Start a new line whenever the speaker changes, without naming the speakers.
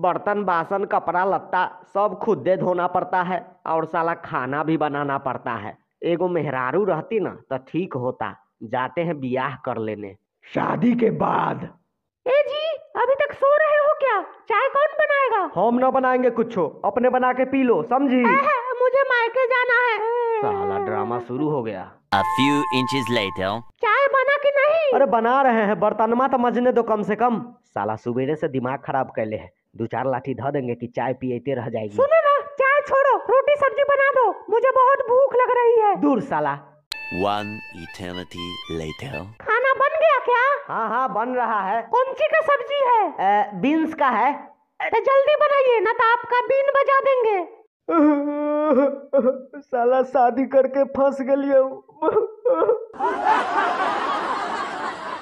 बर्तन बासन कपड़ा लत्ता सब खुद दे धोना पड़ता है और साला खाना भी बनाना पड़ता है एगो मेहरारू रहती ना तो ठीक होता जाते हैं ब्याह
कर लेने शादी के बाद
ए जी अभी तक सो रहे हो क्या चाय कौन बनाएगा
हम ना बनाएंगे कुछ अपने बना के पी लो समझी
मुझे मायके जाना है
साला ड्रामा शुरू हो गया
A few inches later.
चाय बना के नहीं अरे
बना रहे हैं बर्तनमा तो मजने दो कम से कम साला सुबेरे से दिमाग खराब कर ले है
दो चार लाठी धा देंगे कि चाय पिएते रह जाएगी सुनो ना चाय छोड़ो रोटी सब्जी बना दो मुझे बहुत भूख लग रही है दूर साला
One eternity later.
खाना बन गया क्या हाँ हाँ बन रहा है कौन सी का सब्जी है ए, बीन्स का है तो जल्दी बनाइए ना तो आपका बीन बजा देंगे
साला शादी करके फंस गलिए